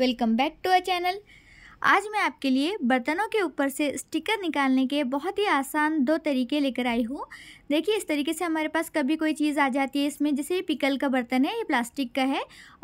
welcome back to our channel आज मैं आपके लिए बर्तनों के ऊपर से स्टिकर निकालने के बहुत ही आसान दो तरीके लेकर आई हूँ देखिए इस तरीके से हमारे पास कभी कोई चीज़ आ जाती है इसमें जैसे ये पिकल का बर्तन है ये प्लास्टिक का है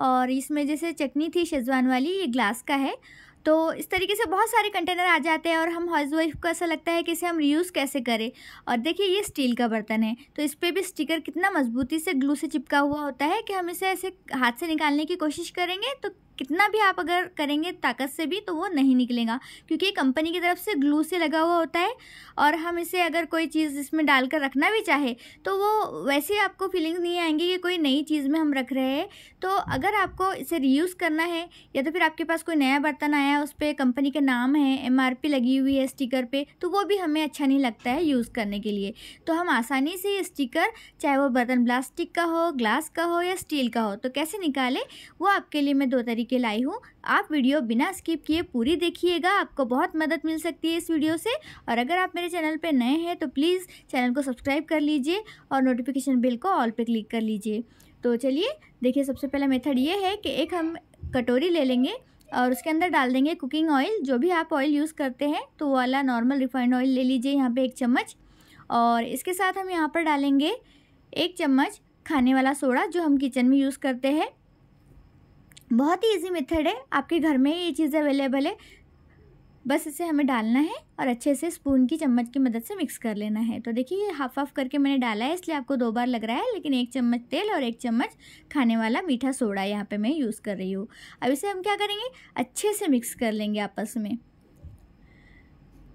और इसमें जैसे चटनी थी शेजवान वाली ये ग्लास का है तो इस तरीके से बहुत सारे कंटेनर आ जाते हैं और हम हाउस वाइफ को ऐसा लगता है कि इसे हम रीयूज़ कैसे करें और देखिए ये स्टील का बर्तन है तो इस पर भी स्टिकर कितना मजबूती से ग्लू से चिपका हुआ होता है कि हम इसे ऐसे हाथ से निकालने की कोशिश करेंगे तो कितना भी आप अगर करेंगे ताकत से भी तो वो नहीं निकलेगा क्योंकि कंपनी की तरफ से ग्लू से लगा हुआ होता है और हम इसे अगर कोई चीज़ इसमें डालकर रखना भी चाहे तो वो वैसे आपको फीलिंग नहीं आएंगी कि कोई नई चीज़ में हम रख रहे हैं तो अगर आपको इसे रीयूज़ करना है या तो फिर आपके पास कोई नया बर्तन आया है उस पर कंपनी का नाम है एम लगी हुई है स्टिकर पर तो वो भी हमें अच्छा नहीं लगता है यूज़ करने के लिए तो हम आसानी से स्टिकर चाहे वो बर्तन प्लास्टिक का हो ग्लास का हो या स्टील का हो तो कैसे निकालें वो आपके लिए मैं दो तरीके के लाई हूँ आप वीडियो बिना स्किप किए पूरी देखिएगा आपको बहुत मदद मिल सकती है इस वीडियो से और अगर आप मेरे चैनल पर नए हैं तो प्लीज़ चैनल को सब्सक्राइब कर लीजिए और नोटिफिकेशन बिल को ऑल पर क्लिक कर लीजिए तो चलिए देखिए सबसे पहला मेथड ये है कि एक हम कटोरी ले लेंगे और उसके अंदर डाल देंगे कुकिंग ऑयल जो भी आप ऑयल यूज़ करते हैं तो वाला नॉर्मल रिफाइंड ऑयल ले लीजिए यहाँ पे एक चम्मच और इसके साथ हम यहाँ पर डालेंगे एक चम्मच खाने वाला सोडा जो हम किचन में यूज़ करते हैं बहुत ही इजी मेथड है आपके घर में ये चीज़ अवेलेबल है बस इसे हमें डालना है और अच्छे से स्पून की चम्मच की मदद से मिक्स कर लेना है तो देखिए ये हाफ हाफ करके मैंने डाला है इसलिए आपको दो बार लग रहा है लेकिन एक चम्मच तेल और एक चम्मच खाने वाला मीठा सोडा यहाँ पे मैं यूज़ कर रही हूँ अब इसे हम क्या करेंगे अच्छे से मिक्स कर लेंगे आपस में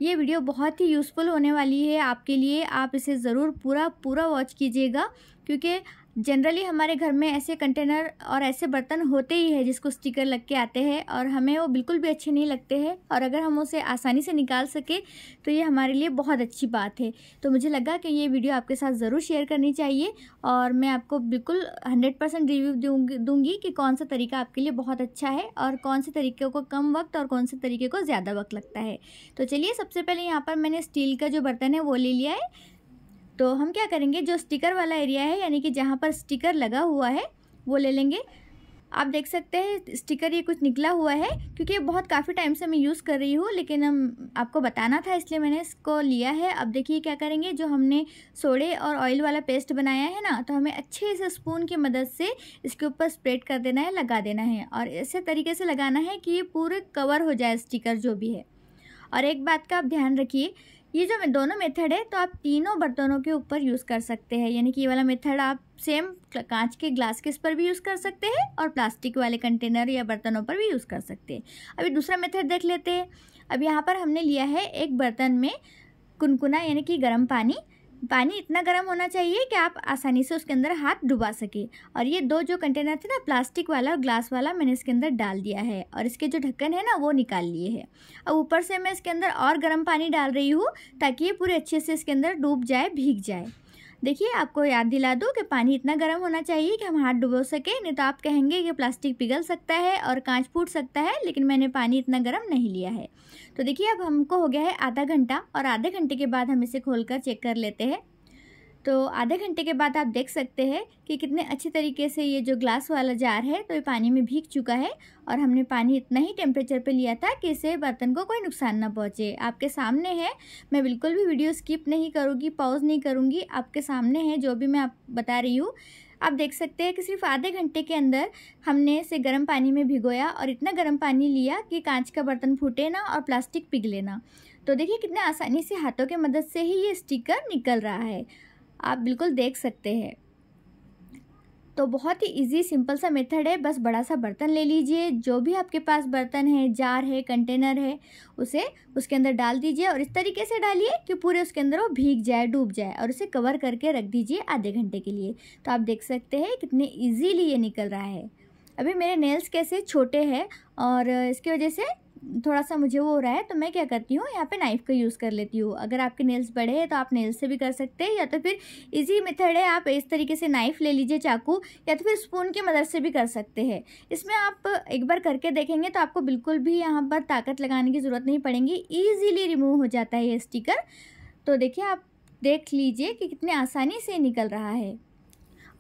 ये वीडियो बहुत ही यूज़फुल होने वाली है आपके लिए आप इसे ज़रूर पूरा पूरा वॉच कीजिएगा क्योंकि जनरली हमारे घर में ऐसे कंटेनर और ऐसे बर्तन होते ही है जिसको स्टिकर लग के आते हैं और हमें वो बिल्कुल भी अच्छे नहीं लगते हैं और अगर हम उसे आसानी से निकाल सके तो ये हमारे लिए बहुत अच्छी बात है तो मुझे लगा कि ये वीडियो आपके साथ ज़रूर शेयर करनी चाहिए और मैं आपको बिल्कुल हंड्रेड परसेंट रिव्यू दूंगी दूंगी कि कौन सा तरीका आपके लिए बहुत अच्छा है और कौन से तरीके को कम वक्त और कौन से तरीके को ज़्यादा वक्त लगता है तो चलिए सबसे पहले यहाँ पर मैंने स्टील का जो बर्तन है वो ले लिया है तो हम क्या करेंगे जो स्टिकर वाला एरिया है यानी कि जहाँ पर स्टिकर लगा हुआ है वो ले लेंगे आप देख सकते हैं स्टिकर ये कुछ निकला हुआ है क्योंकि बहुत काफ़ी टाइम से मैं यूज़ कर रही हूँ लेकिन हम आपको बताना था इसलिए मैंने इसको लिया है अब देखिए क्या करेंगे जो हमने सोडे और ऑयल वाला पेस्ट बनाया है ना तो हमें अच्छे से स्पून की मदद से इसके ऊपर स्प्रेड कर देना है लगा देना है और ऐसे तरीके से लगाना है कि ये पूरे कवर हो जाए स्टिकर जो भी है और एक बात का आप ध्यान रखिए ये जो दोनों मेथड है तो आप तीनों बर्तनों के ऊपर यूज़ कर सकते हैं यानी कि ये वाला मेथड आप सेम कांच के ग्लास केस पर भी यूज़ कर सकते हैं और प्लास्टिक वाले कंटेनर या बर्तनों पर भी यूज़ कर सकते हैं अभी दूसरा मेथड देख लेते हैं अब यहाँ पर हमने लिया है एक बर्तन में कुनकुना यानी कि गर्म पानी पानी इतना गर्म होना चाहिए कि आप आसानी से उसके अंदर हाथ डुबा सकें और ये दो जो कंटेनर थे ना प्लास्टिक वाला और ग्लास वाला मैंने इसके अंदर डाल दिया है और इसके जो ढक्कन है ना वो निकाल लिए है अब ऊपर से मैं इसके अंदर और गर्म पानी डाल रही हूँ ताकि ये पूरे अच्छे से इसके अंदर डूब जाए भीग जाए देखिए आपको याद दिला दूँ कि पानी इतना गर्म होना चाहिए कि हम हाथ डुबो सकें नहीं तो आप कहेंगे कि प्लास्टिक पिघल सकता है और कांच फूट सकता है लेकिन मैंने पानी इतना गर्म नहीं लिया है तो देखिए अब हमको हो गया है आधा घंटा और आधे घंटे के बाद हम इसे खोल चेक कर लेते हैं तो आधे घंटे के बाद आप देख सकते हैं कि कितने अच्छे तरीके से ये जो ग्लास वाला जार है तो ये पानी में भीग चुका है और हमने पानी इतना ही टेम्परेचर पे लिया था कि इसे बर्तन को कोई नुकसान ना पहुँचे आपके सामने है मैं बिल्कुल भी वीडियो स्किप नहीं करूँगी पॉज नहीं करूँगी आपके सामने है जो भी मैं आप बता रही हूँ आप देख सकते हैं कि सिर्फ आधे घंटे के अंदर हमने इसे गर्म पानी में भिगोया और इतना गर्म पानी लिया कि कांच का बर्तन फूटे ना और प्लास्टिक पिघले ना तो देखिए कितने आसानी से हाथों के मदद से ही ये स्टिकर निकल रहा है आप बिल्कुल देख सकते हैं तो बहुत ही इजी सिंपल सा मेथड है बस बड़ा सा बर्तन ले लीजिए जो भी आपके पास बर्तन है जार है कंटेनर है उसे उसके अंदर डाल दीजिए और इस तरीके से डालिए कि पूरे उसके अंदर वो भीग जाए डूब जाए और उसे कवर करके रख दीजिए आधे घंटे के लिए तो आप देख सकते हैं कितने ईजीली ये निकल रहा है अभी मेरे नेल्स कैसे छोटे हैं और इसकी वजह से थोड़ा सा मुझे वो हो रहा है तो मैं क्या करती हूँ यहाँ पे नाइफ़ का यूज़ कर लेती हूँ अगर आपके नेल्स बड़े हैं तो आप नेल्स से भी कर सकते हैं या तो फिर इजी मेथड है आप इस तरीके से नाइफ़ ले लीजिए चाकू या तो फिर स्पून की मदद से भी कर सकते हैं इसमें आप एक बार करके देखेंगे तो आपको बिल्कुल भी यहाँ पर ताकत लगाने की ज़रूरत नहीं पड़ेगी ईजीली रिमूव हो जाता है ये स्टिकर तो देखिए आप देख लीजिए कि कितने आसानी से निकल रहा है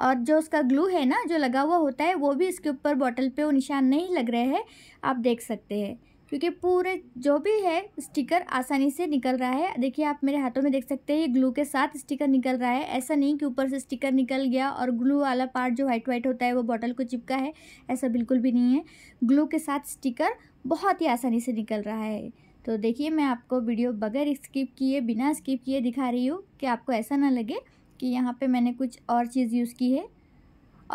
और जो उसका ग्लू है ना जो लगा हुआ होता है वो भी इसके ऊपर बॉटल पे वो निशान नहीं लग रहे हैं आप देख सकते हैं क्योंकि पूरे जो भी है स्टिकर आसानी से निकल रहा है देखिए आप मेरे हाथों में देख सकते हैं ये ग्लू के साथ स्टिकर निकल रहा है ऐसा नहीं कि ऊपर से स्टिकर निकल गया और ग्लू वाला पार्ट जो वाइट वाइट होता है वो बॉटल को चिपका है ऐसा बिल्कुल भी नहीं है ग्लू के साथ स्टिकर बहुत ही आसानी से निकल रहा है तो देखिए मैं आपको वीडियो बगैर स्किप किए बिना स्किप किए दिखा रही हूँ कि आपको ऐसा ना लगे कि यहाँ पे मैंने कुछ और चीज़ यूज़ की है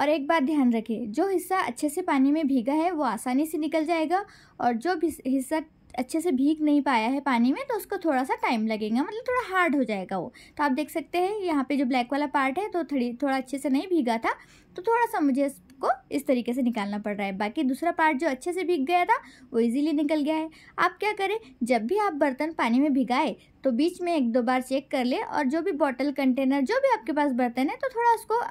और एक बात ध्यान रखें जो हिस्सा अच्छे से पानी में भीगा है वो आसानी से निकल जाएगा और जो हिस्सा अच्छे से भीग नहीं पाया है पानी में तो उसको थोड़ा सा टाइम लगेगा मतलब थोड़ा हार्ड हो जाएगा वो तो आप देख सकते हैं यहाँ पे जो ब्लैक वाला पार्ट है तो थोड़ी थोड़ा अच्छे से नहीं भीगा था तो थोड़ा सा मुझे इसको इस तरीके से निकालना पड़ रहा है बाकी दूसरा पार्ट जो अच्छे से भीग गया था वो ईजिली निकल गया है आप क्या करें जब भी आप बर्तन पानी में भिगाए तो बीच में एक दो बार चेक कर ले और जो भी बॉटल कंटेनर जो भी आपके पास बर्तन है तो थोड़ा उसको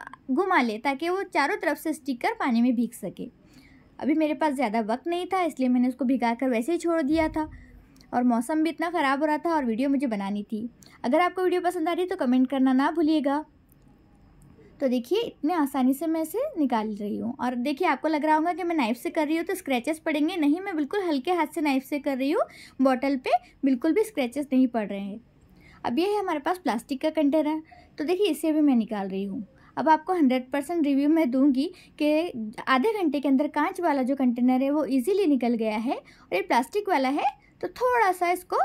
घुमा ले ताकि वो चारों तरफ से स्टिक कर पानी में भीग सके अभी मेरे पास ज़्यादा वक्त नहीं था इसलिए मैंने उसको भिगा कर वैसे ही छोड़ दिया था और मौसम भी इतना ख़राब हो रहा था और वीडियो मुझे बनानी थी अगर आपको वीडियो पसंद आ रही तो कमेंट करना ना भूलिएगा तो देखिए इतने आसानी से मैं इसे निकाल रही हूँ और देखिए आपको लग रहा होगा कि मैं नाइफ़ से कर रही हूँ तो स्क्रैचेस पड़ेंगे नहीं मैं बिल्कुल हल्के हाथ से नाइफ़ से कर रही हूँ बॉटल पे बिल्कुल भी स्क्रैचेस नहीं पड़ रहे हैं अब ये है हमारे पास प्लास्टिक का कंटेनर तो देखिए इसे भी मैं निकाल रही हूँ अब आपको हंड्रेड परसेंट रिव्यू मैं दूंगी कि आधे घंटे के अंदर कांच वाला जो कंटेनर है वो इजीली निकल गया है और ये प्लास्टिक वाला है तो थोड़ा सा इसको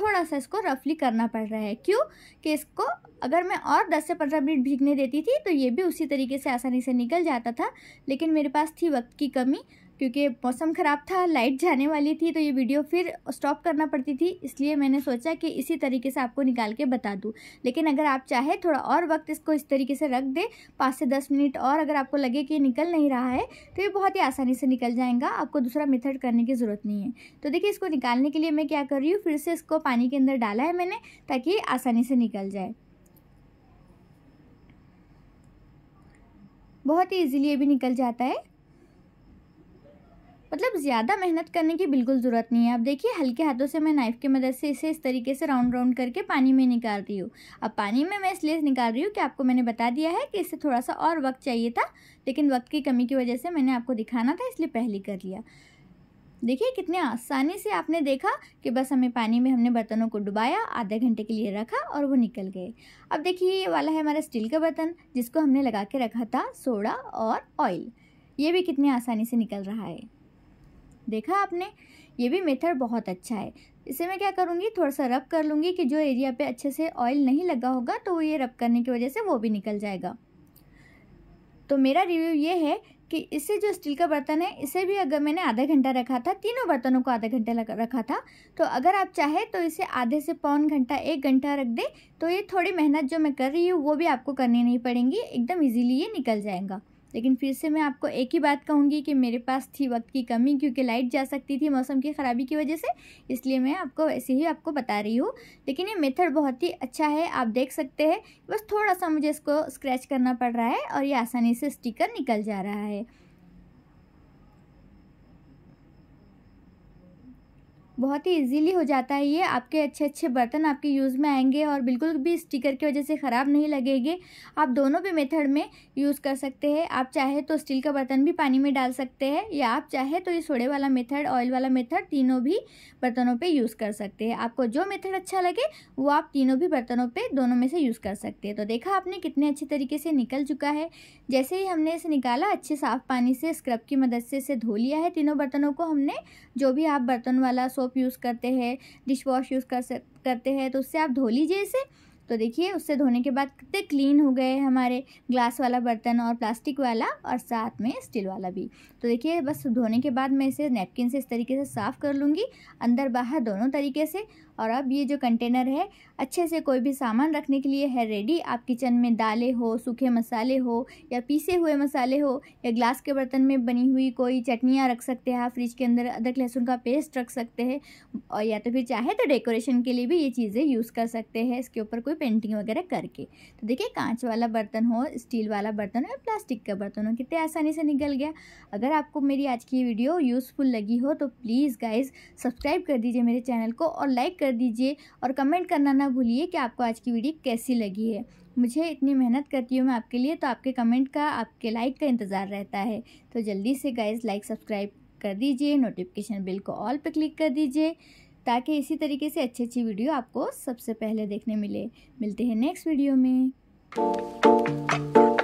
थोड़ा सा इसको रफली करना पड़ रहा है क्यों कि इसको अगर मैं और 10 से 15 मिनट भीगने देती थी तो ये भी उसी तरीके से आसानी से निकल जाता था लेकिन मेरे पास थी वक्त की कमी क्योंकि मौसम ख़राब था लाइट जाने वाली थी तो ये वीडियो फिर स्टॉप करना पड़ती थी इसलिए मैंने सोचा कि इसी तरीके से आपको निकाल के बता दूँ लेकिन अगर आप चाहे थोड़ा और वक्त इसको इस तरीके से रख दें पाँच से दस मिनट और अगर आपको लगे कि ये निकल नहीं रहा है तो ये बहुत ही आसानी से निकल जाएगा आपको दूसरा मेथड करने की ज़रूरत नहीं है तो देखिए इसको निकालने के लिए मैं क्या कर रही हूँ फिर से इसको पानी के अंदर डाला है मैंने ताकि आसानी से निकल जाए बहुत ही ईजिली ये भी निकल जाता है मतलब ज़्यादा मेहनत करने की बिल्कुल ज़रूरत नहीं है आप देखिए हल्के हाथों से मैं नाइफ़ की मदद से इसे इस तरीके से राउंड राउंड करके पानी में निकाल रही हूँ अब पानी में मैं इसलिए निकाल रही हूँ कि आपको मैंने बता दिया है कि इससे थोड़ा सा और वक्त चाहिए था लेकिन वक्त की कमी की वजह से मैंने आपको दिखाना था इसलिए पहले कर लिया देखिए कितने आसानी से आपने देखा कि बस हमें पानी में हमने बर्तनों को डुबाया आधे घंटे के लिए रखा और वो निकल गए अब देखिए ये वाला है हमारा स्टील का बर्तन जिसको हमने लगा के रखा था सोडा और ऑयल ये भी कितने आसानी से निकल रहा है देखा आपने ये भी मेथड बहुत अच्छा है इसे मैं क्या करूँगी थोड़ा सा रब कर लूँगी कि जो एरिया पे अच्छे से ऑयल नहीं लगा होगा तो ये रब करने की वजह से वो भी निकल जाएगा तो मेरा रिव्यू ये है कि इससे जो स्टील का बर्तन है इसे भी अगर मैंने आधा घंटा रखा था तीनों बर्तनों को आधा घंटा रखा था तो अगर आप चाहे तो इसे आधे से पौन घंटा एक घंटा रख दे तो ये थोड़ी मेहनत जो मैं कर रही हूँ वो भी आपको करनी नहीं पड़ेंगी एकदम इजीली ये निकल जाएगा लेकिन फिर से मैं आपको एक ही बात कहूँगी कि मेरे पास थी वक्त की कमी क्योंकि लाइट जा सकती थी मौसम की ख़राबी की वजह से इसलिए मैं आपको वैसे ही आपको बता रही हूँ लेकिन ये मेथड बहुत ही अच्छा है आप देख सकते हैं बस थोड़ा सा मुझे इसको स्क्रैच करना पड़ रहा है और ये आसानी से स्टिकर निकल जा रहा है बहुत ही इजीली हो जाता है ये आपके अच्छे अच्छे बर्तन आपके यूज़ में आएंगे और बिल्कुल भी स्टिकर की वजह से ख़राब नहीं लगेंगे आप दोनों भी मेथड में यूज़ कर सकते हैं आप चाहे तो स्टील का बर्तन भी पानी में डाल सकते हैं या आप चाहे तो ये सोडे वाला मेथड ऑयल वाला मेथड तीनों भी बर्तनों पर यूज़ कर सकते हैं आपको जो मेथड अच्छा लगे वो आप तीनों भी बर्तनों पर दोनों में से यूज़ कर सकते हैं तो देखा आपने कितने अच्छे तरीके से निकल चुका है जैसे ही हमने इसे निकाला अच्छे साफ़ पानी से स्क्रब की मदद से इसे धो लिया है तीनों बर्तनों को हमने जो भी आप बर्तन वाला सोप सोप यूज़ करते हैं डिश वॉश यूज़ कर करते हैं तो उससे आप धो लीजिए इसे तो देखिए उससे धोने के बाद कितने क्लीन हो गए हमारे ग्लास वाला बर्तन और प्लास्टिक वाला और साथ में स्टील वाला भी तो देखिए बस धोने के बाद मैं इसे नैपकिन से इस तरीके से साफ़ कर लूँगी अंदर बाहर दोनों तरीके से और अब ये जो कंटेनर है अच्छे से कोई भी सामान रखने के लिए है रेडी आप किचन में दालें हो सूखे मसाले हो या पीसे हुए मसाले हो या ग्लास के बर्तन में बनी हुई कोई चटनियाँ रख सकते हैं आप फ्रिज के अंदर अदरक लहसुन का पेस्ट रख सकते हैं और या तो फिर चाहे तो डेकोरेशन के लिए भी ये चीज़ें यूज़ कर सकते हैं इसके ऊपर कोई पेंटिंग वगैरह करके तो देखिए कांच वाला बर्तन हो स्टील वाला बर्तन हो या प्लास्टिक का बर्तन हो कितने आसानी से निकल गया अगर आपको मेरी आज की वीडियो यूज़फुल लगी हो तो प्लीज़ गाइज़ सब्सक्राइब कर दीजिए मेरे चैनल को और लाइक कर दीजिए और कमेंट करना ना भूलिए कि आपको आज की वीडियो कैसी लगी है मुझे इतनी मेहनत करती हूँ मैं आपके लिए तो आपके कमेंट का आपके लाइक का इंतज़ार रहता है तो जल्दी से गाइज़ लाइक सब्सक्राइब कर दीजिए नोटिफिकेशन बिल को ऑल पर क्लिक कर दीजिए ताकि इसी तरीके से अच्छी अच्छी वीडियो आपको सबसे पहले देखने मिले मिलते हैं नेक्स्ट वीडियो में